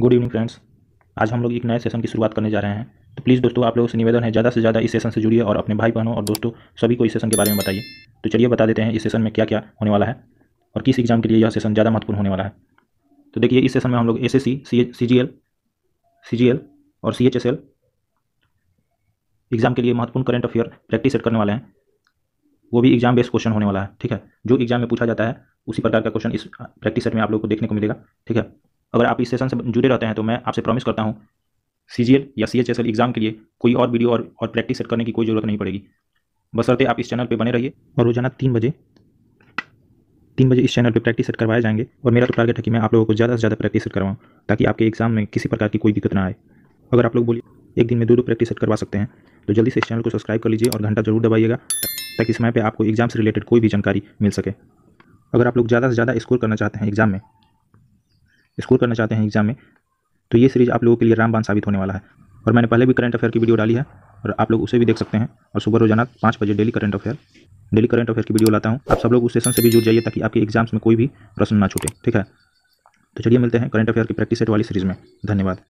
good evening friends आज हम लोग एक नए सेशन की शुरुआत करने जा रहे हैं तो प्लीज़ दोस्तों आप लोगों से निवेदन है ज़्यादा से ज़्यादा इस सेशन से जुड़िए और अपने भाई बहनों और दोस्तों सभी को इस सेशन के बारे में बताइए तो चलिए बता देते हैं इस सेशन में क्या क्या होने वाला है और किस एग्ज़ाम के लिए यह सेशन ज़्यादा महत्वपूर्ण होने वाला है तो देखिए इस सेशन में हम लोग एस एस सी और सी एग्ज़ाम के लिए महत्वपूर्ण करंट अफेयर प्रैक्टिस सेट करने वाले हैं वो भी एग्जाम बेस्ड क्वेश्चन होने वाला है ठीक है जो एग्जाम में पूछा जाता है उसी प्रकार का क्वेश्चन इस प्रैक्टिस सेट में आप लोग को देखने को मिलेगा ठीक है अगर आप इस सेशन से जुड़े रहते हैं तो मैं आपसे प्रॉमिस करता हूँ सी या सी एग्ज़ाम के लिए कोई और वीडियो और, और प्रैक्टिस सेट करने की कोई ज़रूरत नहीं पड़ेगी बसरते आप इस चैनल पर बने रहिए और रोजाना तीन बजे तीन बजे इस चैनल पर प्रैक्टिस सेट करवाए जाएंगे और मेरा तो टारगेट है कि मैं आप लोगों को ज़्यादा से ज़्यादा प्रैक्टिस सेट करवाऊँ ताकि आपके एग्जाम में किसी प्रकार की कोई दिक्कत ना आए अगर आप लोग बोलिए एक दिन में दो दो प्रैक्टिस सेट करवा सकते हैं तो जल्दी से इस चैनल को सब्सक्राइब कर लीजिए और घंटा जरूर दबाइएगा ताकि समय पर आपको एग्जाम से रिलेटेड कोई भी जानकारी मिल सके अगर आप लोग ज़्यादा से ज़्यादा स्कोर करना चाहते हैं एग्जाम में स्कोर करना चाहते हैं एग्जाम में तो ये सीरीज़ आप लोगों के लिए रामबान साबित होने वाला है और मैंने पहले भी करंट अफेयर की वीडियो डाली है और आप लोग उसे भी देख सकते हैं और सुबह रोजाना पाँच बजे daily current affair daily current affair की वीडियो लाता हूँ आप सब लोग उस सेशन से भी जुड़ जाइए ताकि आपके एग्जाम्स में कोई भी प्रश्न ना छूटे ठीक है तो चलिए मिलते हैं करंट अफेयर की प्रैक्टिस सेट वाली सीरीज़ में धन्यवाद